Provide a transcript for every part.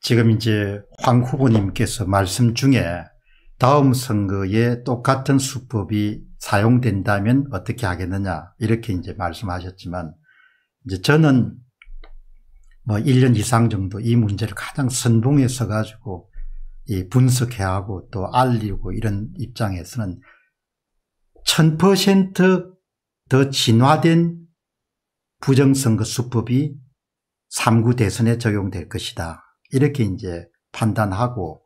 지금 이제 황 후보님께서 말씀 중에 다음 선거에 똑같은 수법이 사용된다면 어떻게 하겠느냐 이렇게 이제 말씀하셨지만 이제 저는 뭐 1년 이상 정도 이 문제를 가장 선봉에 서가지고 이분석해 하고 또 알리고 이런 입장에서는 1000%더 진화된 부정선거 수법이 3구 대선에 적용될 것이다. 이렇게 이제 판단하고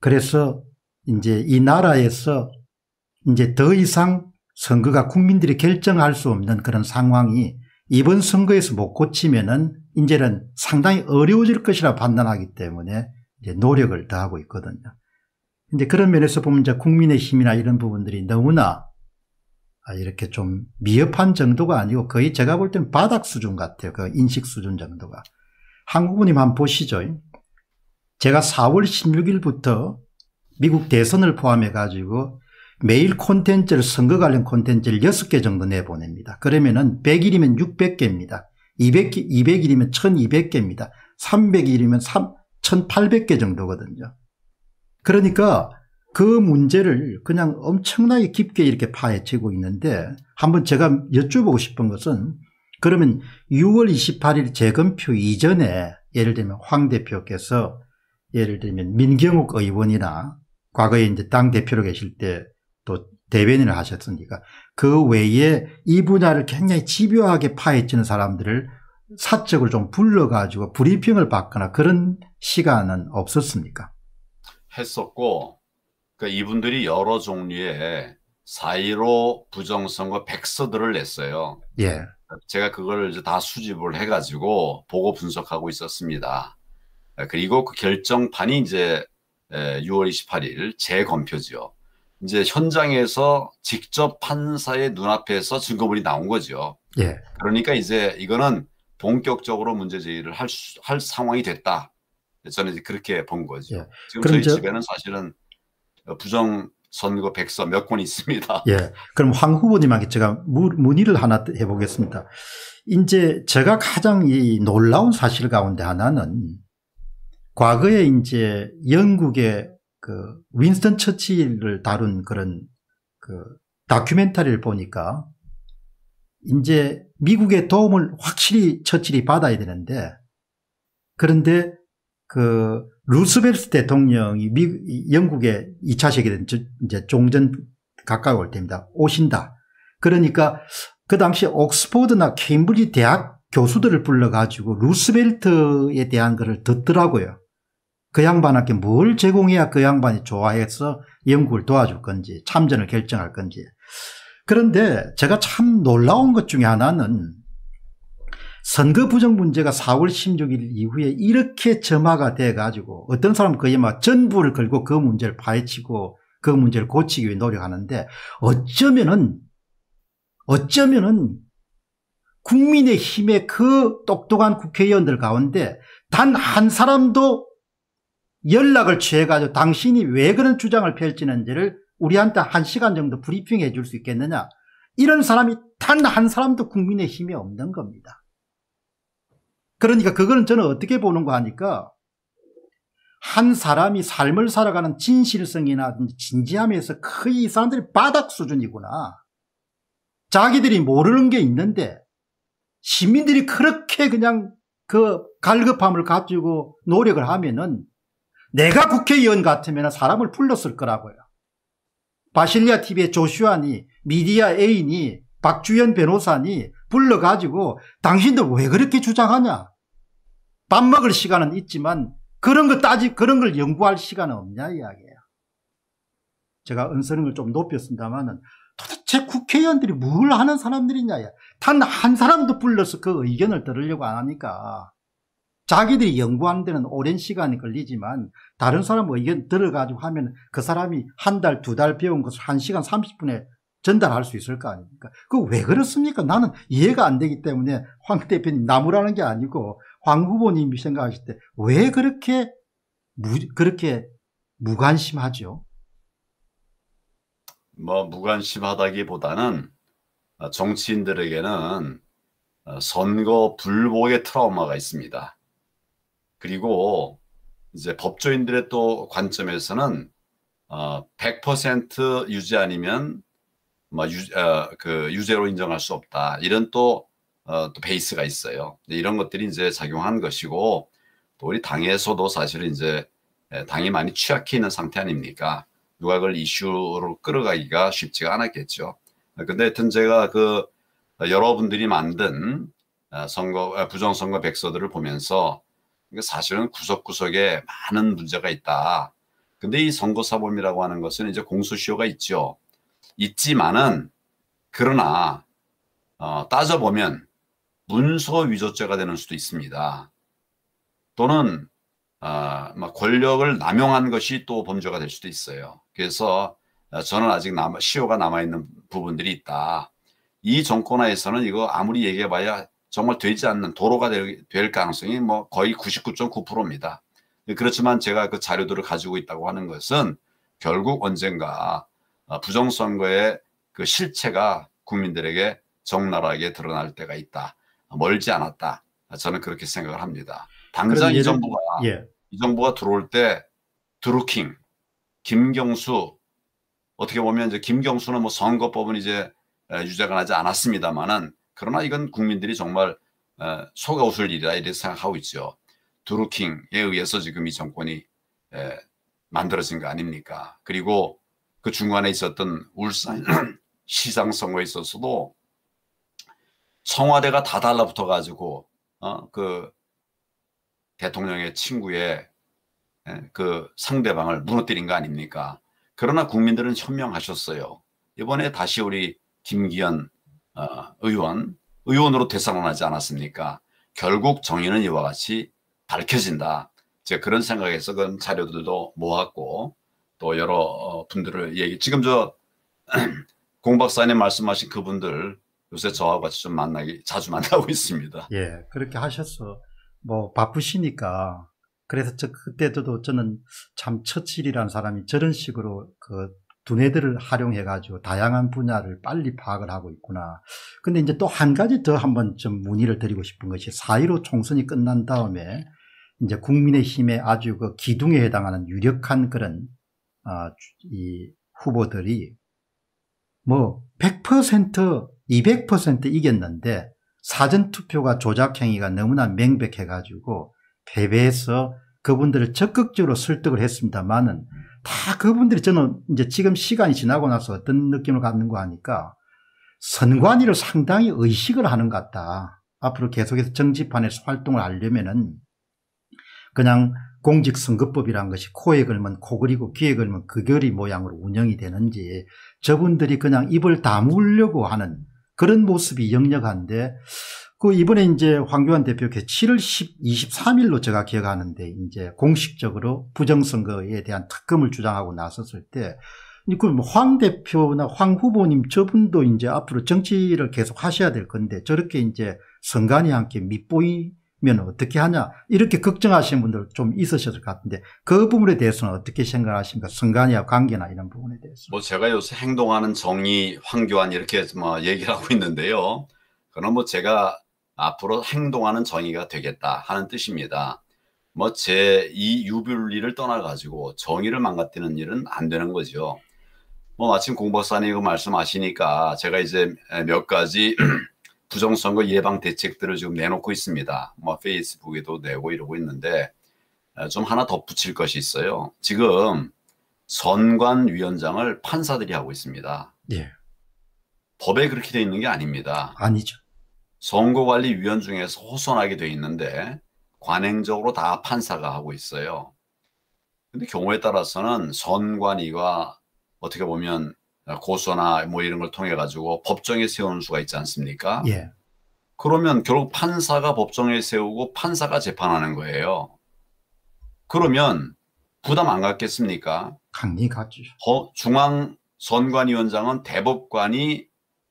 그래서 이제 이 나라에서 이제 더 이상 선거가 국민들이 결정할 수 없는 그런 상황이 이번 선거에서 못 고치면은 이제는 상당히 어려워질 것이라 판단하기 때문에 이제 노력을 더하고 있거든요. 이제 그런 면에서 보면 이제 국민의 힘이나 이런 부분들이 너무나 아, 이렇게 좀 미흡한 정도가 아니고 거의 제가 볼 때는 바닥 수준 같아요. 그 인식 수준 정도가. 한국은이만 보시죠. 제가 4월 16일부터 미국 대선을 포함해 가지고 매일 콘텐츠를 선거 관련 콘텐츠를 6개 정도 내보냅니다. 그러면은 100일이면 600개입니다. 200, 개 200일이면 1200개입니다. 300일이면 3, 1800개 정도거든요. 그러니까 그 문제를 그냥 엄청나게 깊게 이렇게 파헤치고 있는데 한번 제가 여쭤보고 싶은 것은 그러면 6월 28일 재검표 이전에 예를 들면 황 대표께서 예를 들면 민경욱 의원이나 과거에 이제 당 대표로 계실 때 또 대변인을 하셨으니까 그 외에 이 분야를 굉장히 집요하게 파헤치는 사람들을 사적으로 좀 불러가지고 브리핑을 받거나 그런 시간은 없었습니까? 했었고 그러니까 이분들이 여러 종류의 사이로 부정선거 백서들을 냈어요. 예. 제가 그걸 이제 다 수집을 해가지고 보고 분석하고 있었습니다. 아, 그리고 그 결정판이 이제 6월 28일 재검표지요. 이제 현장에서 직접 판사의 눈앞에서 증거물이 나온 거죠. 예. 그러니까 이제 이거는 본격적으로 문제 제기를 할, 수, 할 상황이 됐다. 저는 이제 그렇게 본 거죠. 예. 지금 저희 저... 집에는 사실은 부정 선거 백서 몇 권 있습니다. 예. 그럼 황 후보님한테 제가 문의를 하나 해보겠습니다. 이제 제가 가장 이 놀라운 사실 가운데 하나는 과거에 이제 영국의 그 윈스턴 처칠을 다룬 그런 그 다큐멘터리를 보니까 이제 미국의 도움을 확실히 처칠이 받아야 되는데 그런데 그 루스벨트 대통령이 미, 영국에 2차 세계대전 이제 종전 가까이 올 때입니다. 오신다. 그러니까 그 당시 옥스퍼드나 케임브리지 대학 교수들을 불러가지고 루스벨트에 대한 것을 듣더라고요. 그 양반한테 뭘 제공해야 그 양반이 좋아해서 영국을 도와줄 건지 참전을 결정할 건지. 그런데 제가 참 놀라운 것 중에 하나는 선거 부정 문제가 4월 16일 이후에 이렇게 점화가 돼가지고 어떤 사람은 거의 막 전부를 걸고 그 문제를 파헤치고 그 문제를 고치기 위해 노력하는데 어쩌면은 어쩌면은 국민의 힘의 그 똑똑한 국회의원들 가운데 단 한 사람도 연락을 취해가지고 당신이 왜 그런 주장을 펼치는지를 우리한테 한 시간 정도 브리핑해 줄 수 있겠느냐 이런 사람이 단 한 사람도 국민의 힘이 없는 겁니다. 그러니까 그거는 저는 어떻게 보는가 하니까 한 사람이 삶을 살아가는 진실성이나 진지함에서 거의 이 사람들이 바닥 수준이구나. 자기들이 모르는 게 있는데 시민들이 그렇게 그냥 그 갈급함을 가지고 노력을 하면은 내가 국회의원 같으면 사람을 불렀을 거라고요. 바실리아 TV의 조슈아니 미디어 A니 박주현 변호사니 불러가지고 당신들 왜 그렇게 주장하냐? 밥 먹을 시간은 있지만 그런 거 따지 그런 걸 연구할 시간은 없냐 이야기예요. 제가 은서능을 좀 높였습니다만은 도대체 국회의원들이 뭘 하는 사람들이냐 단 한 사람도 불러서 그 의견을 들으려고 안 하니까 자기들이 연구하는 데는 오랜 시간이 걸리지만 다른 사람 의견 들어가지고 하면 그 사람이 한 달, 두 달 배운 것을 1시간 30분에 전달할 수 있을 거 아닙니까? 그 왜 그렇습니까? 나는 이해가 안 되기 때문에 황 대표님 나무라는 게 아니고 황 후보님이 생각하실 때 왜 그렇게 무, 그렇게 무관심하죠? 뭐 무관심하다기보다는 정치인들에게는 선거 불복의 트라우마가 있습니다. 그리고 이제 법조인들의 또 관점에서는 100% 유죄 아니면 뭐 유, 어, 그 유죄로 인정할 수 없다 이런 또 어, 또 베이스가 있어요. 이런 것들이 이제 작용한 것이고 또 우리 당에서도 사실은 이제 예, 당이 많이 취약해 있는 상태 아닙니까? 누가 그걸 이슈로 끌어가기가 쉽지가 않았겠죠. 어, 근데 하여튼 제가 그 어, 여러분들이 만든 어, 선거 부정선거 백서들을 보면서 사실은 구석구석에 많은 문제가 있다. 근데 이 선거사범이라고 하는 것은 이제 공소시효가 있죠. 있지만은 그러나 어, 따져보면 문서 위조죄가 되는 수도 있습니다. 또는 아, 권력을 남용한 것이 또 범죄가 될 수도 있어요. 그래서 아, 저는 아직 남아, 시효가 남아있는 부분들이 있다. 이 정권하에서는 이거 아무리 얘기해봐야 정말 되지 않는 도로가 될, 될 가능성이 뭐 거의 99.9%입니다. 그렇지만 제가 그 자료들을 가지고 있다고 하는 것은 결국 언젠가 아, 부정선거의 그 실체가 국민들에게 적나라하게 드러날 때가 있다. 멀지 않았다. 저는 그렇게 생각을 합니다. 당장 이 정부가 예. 이 정부가 들어올 때 드루킹, 김경수 어떻게 보면 이제 김경수는 뭐 선거법은 이제 유죄가 나지 않았습니다만은 그러나 이건 국민들이 정말 소가 웃을 일이다 이렇게 생각하고 있죠. 드루킹에 의해서 지금 이 정권이 만들어진 거 아닙니까? 그리고 그 중간에 있었던 울산 시장 선거에 있어서도 청와대가 다 달라붙어 가지고 어, 그 대통령의 친구의 예, 그 상대방을 무너뜨린 거 아닙니까? 그러나 국민들은 현명하셨어요. 이번에 다시 우리 김기현 어, 의원 의원으로 되살아지 않았습니까? 결국 정의는 이와 같이 밝혀진다. 제 그런 생각에서 그 자료들도 모았고 또 여러 어, 분들을 얘기 지금 저 공 박사님 말씀하신 그분들 요새 저하고 같이 좀 만나기 자주 만나고 있습니다. 예, 그렇게 하셨어. 뭐 바쁘시니까 그래서 저 그때 도 저는 참 처칠이라는 사람이 저런 식으로 그 두뇌들을 활용해 가지고 다양한 분야를 빨리 파악을 하고 있구나. 근데 이제 또 한 가지 더 한번 좀 문의를 드리고 싶은 것이 사1로 총선이 끝난 다음에 이제 국민의힘의 아주 그 기둥에 해당하는 유력한 그런 아, 이 후보들이 뭐100% 200% 이겼는데 사전투표가 조작행위가 너무나 명백해가지고 패배해서 그분들을 적극적으로 설득을 했습니다만은 다 그분들이 저는 이제 지금 시간이 지나고 나서 어떤 느낌을 갖는거 하니까 선관위를 상당히 의식을 하는 것 같다. 앞으로 계속해서 정치판에서 활동을 하려면은 그냥 공직선거법이라는 것이 코에 걸면 코 그리고 귀에 걸면 그 결이 모양으로 운영이 되는지 저분들이 그냥 입을 다물려고 하는 그런 모습이 역력한데 그 이번에 이제 황교안 대표 께 7월 10, 23일로 제가 기억하는데 이제 공식적으로 부정선거에 대한 특검을 주장하고 나섰을 때 그럼 뭐 황 대표나 황 후보님 저분도 이제 앞으로 정치를 계속 하셔야 될 건데 저렇게 이제 선관위 함께 밑보이 면 어떻게 하냐 이렇게 걱정하시는 분들 좀 있으셨을 것 같은데 그 부분에 대해서는 어떻게 생각하십니까? 순간이와 관계나 이런 부분에 대해서. 뭐 제가 요새 행동하는 정의 황교안 이렇게 뭐 얘기를 하고 있는데요. 그럼 뭐 제가 앞으로 행동하는 정의가 되겠다 하는 뜻입니다. 뭐 제 이 유불리를 떠나 가지고 정의를 망가뜨리는 일은 안 되는 거죠. 뭐 마침 공박사님 이거 그 말씀하시니까 제가 이제 몇 가지 부정선거 예방 대책들을 지금 내놓고 있습니다. 뭐 페이스북에도 내고 이러고 있는데 아, 좀 하나 덧붙일 것이 있어요. 지금 선관위원장을 판사들이 하고 있습니다. 예. 법에 그렇게 돼 있는 게 아닙니다. 아니죠. 선거관리위원 중에서 호선하게 돼 있는데 관행적으로 다 판사가 하고 있어요. 근데 경우에 따라서는 선관위가 어떻게 보면 어, 고소나 뭐 이런 걸 통해 가지고 법정에 세우는 수가 있지 않습니까? 예. 그러면 결국 판사가 법정에 세우고 판사가 재판하는 거예요. 그러면 부담 안 갖겠습니까? 강리 갖죠. 어, 중앙 선관위원장은 대법관이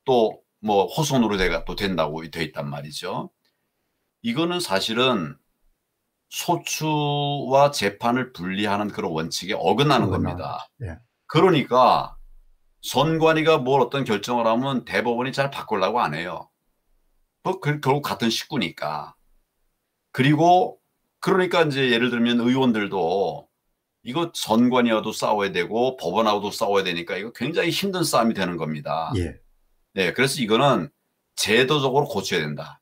또 뭐 호선으로 내가 또 된다고 돼 있단 말이죠. 이거는 사실은 소추와 재판을 분리하는 그런 원칙에 어긋나는 어긋나. 겁니다. 예. 그러니까 선관위가 뭘 어떤 결정을 하면 대법원이 잘 바꾸려고 안 해요. 뭐 그, 결국 같은 식구니까. 그리고 그러니까 이제 예를 들면 의원들도 이거 선관위와도 싸워야 되고 법원하고도 싸워야 되니까 이거 굉장히 힘든 싸움이 되는 겁니다. 예. 네, 그래서 이거는 제도적으로 고쳐야 된다.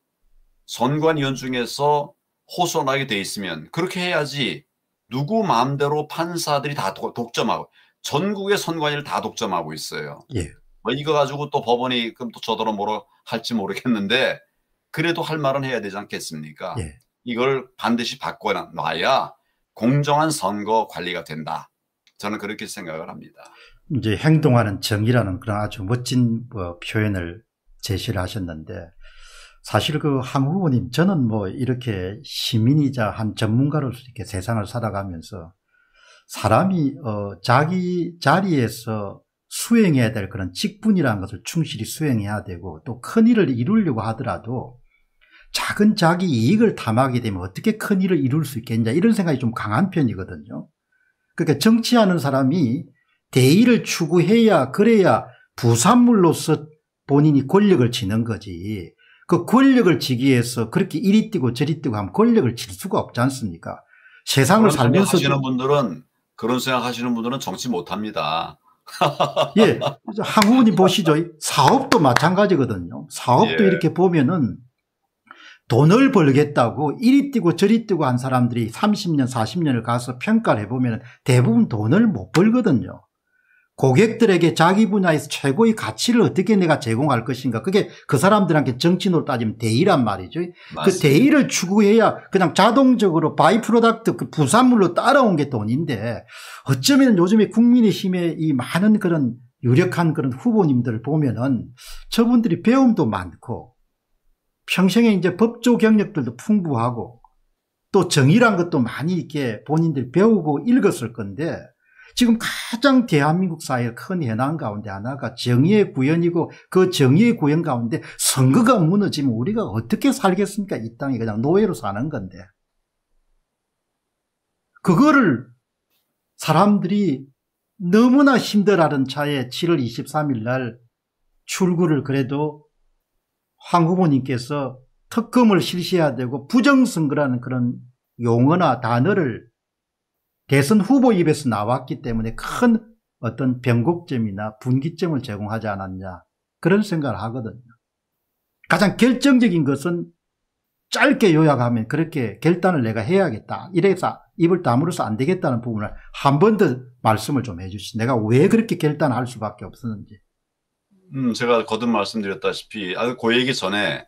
선관위원 중에서 호소나게 돼 있으면 그렇게 해야지 누구 마음대로 판사들이 다 독점하고 전국의 선관위를 다 독점하고 있어요. 예. 뭐 이거 가지고 또 법원이 그럼 또 저더러 뭐 할지 모르겠는데 그래도 할 말은 해야 되지 않겠습니까? 예. 이걸 반드시 바꿔놔야 공정한 선거 관리가 된다. 저는 그렇게 생각을 합니다. 이제 행동하는 정의라는 그런 아주 멋진 뭐 표현을 제시를 하셨는데 사실 그항 후보님 저는 뭐 이렇게 시민이자 한 전문가로서 이렇게 세상을 살아가면서 사람이 어, 자기 자리에서 수행해야 될 그런 직분이라는 것을 충실히 수행해야 되고 또 큰 일을 이루려고 하더라도 작은 자기 이익을 담하게 되면 어떻게 큰 일을 이룰 수 있겠냐 이런 생각이 좀 강한 편이거든요. 그러니까 정치하는 사람이 대의를 추구해야 그래야 부산물로서 본인이 권력을 지는 거지 그 권력을 지기 위해서 그렇게 이리 뛰고 저리 뛰고 하면 권력을 질 수가 없지 않습니까? 세상을 살면서 하시는 분들은 그런 생각하시는 분들은 정치 못합니다. 예, 한국은 보시죠. 사업도 마찬가지거든요. 사업도 예. 이렇게 보면은 돈을 벌겠다고 이리 뛰고 저리 뛰고 한 사람들이 30년, 40년을 가서 평가를 해보면 대부분 돈을 못 벌거든요. 고객들에게 자기 분야에서 최고의 가치를 어떻게 내가 제공할 것인가. 그게 그 사람들한테 정치인으로 따지면 대의란 말이죠. 그 맞습니다. 그 대의를 추구해야 그냥 자동적으로 바이 프로덕트 그 부산물로 따라온 게 돈인데 어쩌면 요즘에 국민의힘에이 많은 그런 유력한 그런 후보님들을 보면은 저분들이 배움도 많고 평생에 이제 법조 경력들도 풍부하고 또 정의란 것도 많이 이렇게 본인들이 배우고 읽었을 건데 지금 가장 대한민국 사회의 큰 현안 가운데 하나가 정의의 구현이고 그 정의의 구현 가운데 선거가 무너지면 우리가 어떻게 살겠습니까? 이땅에 그냥 노예로 사는 건데. 그거를 사람들이 너무나 힘들어하는 차에 7월 23일 날 출구를 그래도 황 후보님께서 특검을 실시해야 되고 부정선거라는 그런 용어나 단어를 대선 후보 입에서 나왔기 때문에 큰 어떤 변곡점이나 분기점을 제공하지 않았냐 그런 생각을 하거든요. 가장 결정적인 것은 짧게 요약하면 그렇게 결단을 내가 해야겠다. 이래서 입을 다물어서 안 되겠다는 부분을 한 번 더 말씀을 좀 해주시. 내가 왜 그렇게 결단할 을 수밖에 없었는지. 음, 제가 거듭 말씀드렸다시피 아주 그 얘기 전에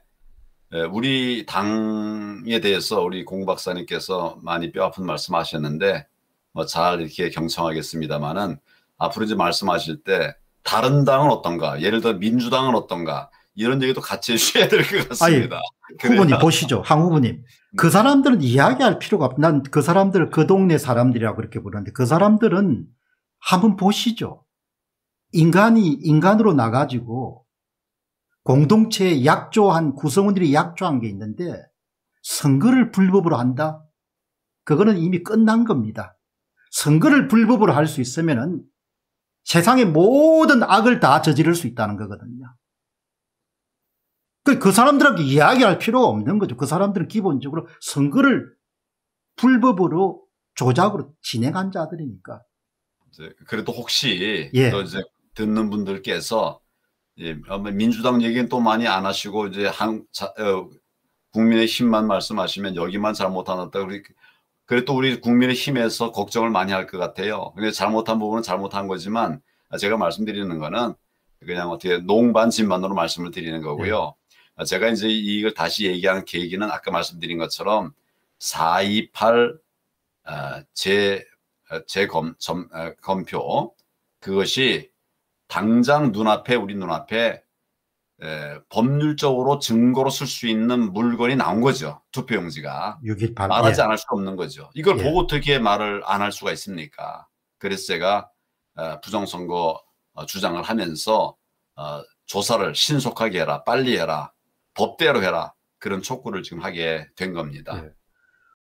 예, 우리 당에 대해서 우리 공 박사님께서 많이 뼈아픈 말씀하셨는데 뭐잘 이렇게 경청하겠습니다만은 앞으로 이제 말씀하실 때 다른 당은 어떤가 예를 들어 민주당은 어떤가 이런 얘기도 같이 해주셔야 될 것 같습니다. 아니, 후보님 보시죠. 황 후보님. 그 네. 사람들은 이야기할 필요가 없. 난 그 사람들, 그 동네 사람들이라고 그렇게 부르는데 그 사람들은 한 번 보시죠. 인간이 인간으로 나가지고 공동체에 약조한 구성원들이 약조한 게 있는데 선거를 불법으로 한다? 그거는 이미 끝난 겁니다. 선거를 불법으로 할 수 있으면은 세상의 모든 악을 다 저지를 수 있다는 거거든요. 그, 그 사람들한테 이야기할 필요가 없는 거죠. 그 사람들은 기본적으로 선거를 불법으로 조작으로 진행한 자들이니까. 그래도 혹시 예. 또 이제 듣는 분들께서 예, 민주당 얘기는 또 많이 안 하시고 이제 한 자, 어, 국민의 힘만 말씀하시면 여기만 잘못 하놨다 그렇게 그래 또 우리 국민의힘에서 걱정을 많이 할 것 같아요. 근데 잘못한 부분은 잘못한 거지만 제가 말씀드리는 거는 그냥 어떻게 농반 진반으로 말씀을 드리는 거고요. 네. 제가 이제 이걸 다시 얘기하 계기는 아까 말씀드린 것처럼 428 어, 어, 재검, 점, 어, 검표 그것이 당장 눈앞에 우리 눈앞에 에, 예, 법률적으로 증거로 쓸 수 있는 물건이 나온 거죠. 투표용지가. 6 8 말하지 예. 않을 수 없는 거죠. 이걸 예. 보고 어떻게 말을 안 할 수가 있습니까? 그래서 제가 에, 어, 부정선거 어, 주장을 하면서 어, 조사를 신속하게 해라, 빨리 해라, 법대로 해라 그런 촉구를 지금 하게 된 겁니다. 예.